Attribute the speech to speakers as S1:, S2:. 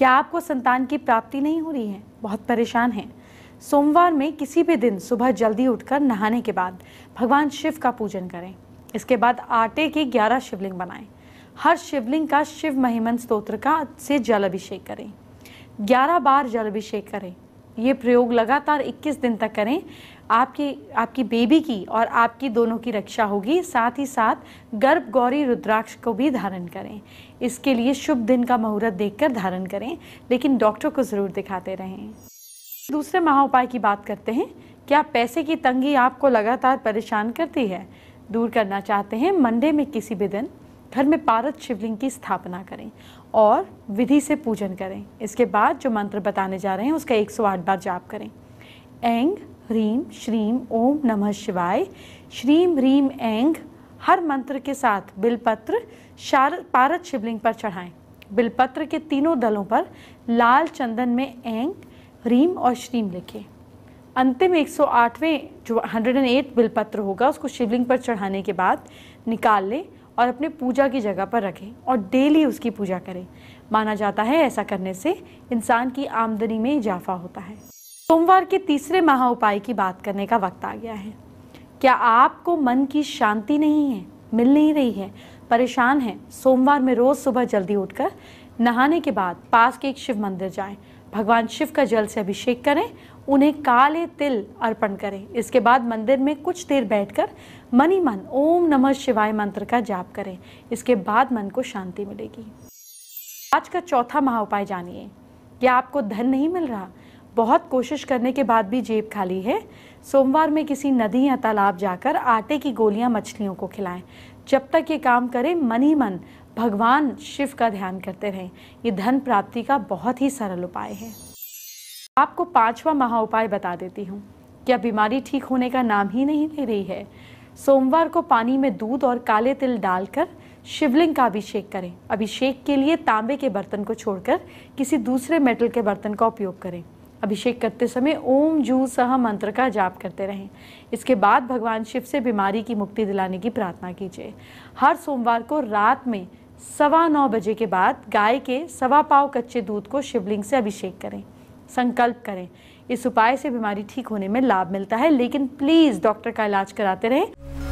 S1: क्या आपको संतान की प्राप्ति नहीं हो रही है बहुत परेशान हैं सोमवार में किसी भी दिन सुबह जल्दी उठकर नहाने के बाद भगवान शिव का पूजन करें इसके बाद आटे के ग्यारह शिवलिंग बनाएं हर शिवलिंग का शिव महिमन स्त्रोत्र का से जल अभिषेक करें ग्यारह बार जल अभिषेक करें ये प्रयोग लगातार 21 दिन तक करें आपकी आपकी बेबी की और आपकी दोनों की रक्षा होगी साथ ही साथ गर्भ गौरी रुद्राक्ष को भी धारण करें इसके लिए शुभ दिन का मुहूर्त देखकर धारण करें लेकिन डॉक्टर को ज़रूर दिखाते रहें दूसरे महा उपाय की बात करते हैं क्या पैसे की तंगी आपको लगातार परेशान करती है दूर करना चाहते हैं मंडे में किसी भी दिन घर में पारद शिवलिंग की स्थापना करें और विधि से पूजन करें इसके बाद जो मंत्र बताने जा रहे हैं उसका 108 बार जाप करें ऐंग ह्रीम श्रीम ओम नमः शिवाय श्रीम ह्रीम ऐंग हर मंत्र के साथ बिलपत्र शार पारद शिवलिंग पर चढ़ाएं बिलपत्र के तीनों दलों पर लाल चंदन में ऐंग ह्रीम और श्रीम लिखें अंतिम 108वें जो 108 बिलपत्र होगा उसको शिवलिंग पर चढ़ाने के बाद निकाल लें और अपने पूजा की जगह पर रखें और डेली उसकी पूजा करें माना जाता है ऐसा करने से इंसान की आमदनी में इजाफा होता है सोमवार के तीसरे महा उपाय की बात करने का वक्त आ गया है क्या आपको मन की शांति नहीं है मिल नहीं रही है परेशान है सोमवार में रोज़ सुबह जल्दी उठकर नहाने के बाद पास के एक शिव मंदिर जाएं भगवान शिव का जल से अभिषेक करें उन्हें काले तिल अर्पण करें इसके बाद मंदिर में कुछ देर बैठकर मन ही मन ओम नमः शिवाय मंत्र का जाप करें इसके बाद मन को शांति मिलेगी आज का चौथा महा उपाय जानिए क्या आपको धन नहीं मिल रहा बहुत कोशिश करने के बाद भी जेब खाली है सोमवार में किसी नदी या तालाब जाकर आटे की गोलियां मछलियों को खिलाएं जब तक ये काम करें मन ही मन भगवान शिव का ध्यान करते रहें ये धन प्राप्ति का बहुत ही सरल उपाय है आपको पांचवा महा उपाय बता देती हूँ क्या बीमारी ठीक होने का नाम ही नहीं ले रही है सोमवार को पानी में दूध और काले तिल डालकर शिवलिंग का अभिषेक करें अभिषेक के लिए तांबे के बर्तन को छोड़कर किसी दूसरे मेटल के बर्तन का उपयोग करें अभिषेक करते समय ओम जू सह मंत्र का जाप करते रहें इसके बाद भगवान शिव से बीमारी की मुक्ति दिलाने की प्रार्थना कीजिए हर सोमवार को रात में सवा नौ बजे के बाद गाय के सवा पाव कच्चे दूध को शिवलिंग से अभिषेक करें संकल्प करें इस उपाय से बीमारी ठीक होने में लाभ मिलता है लेकिन प्लीज़ डॉक्टर का इलाज कराते रहें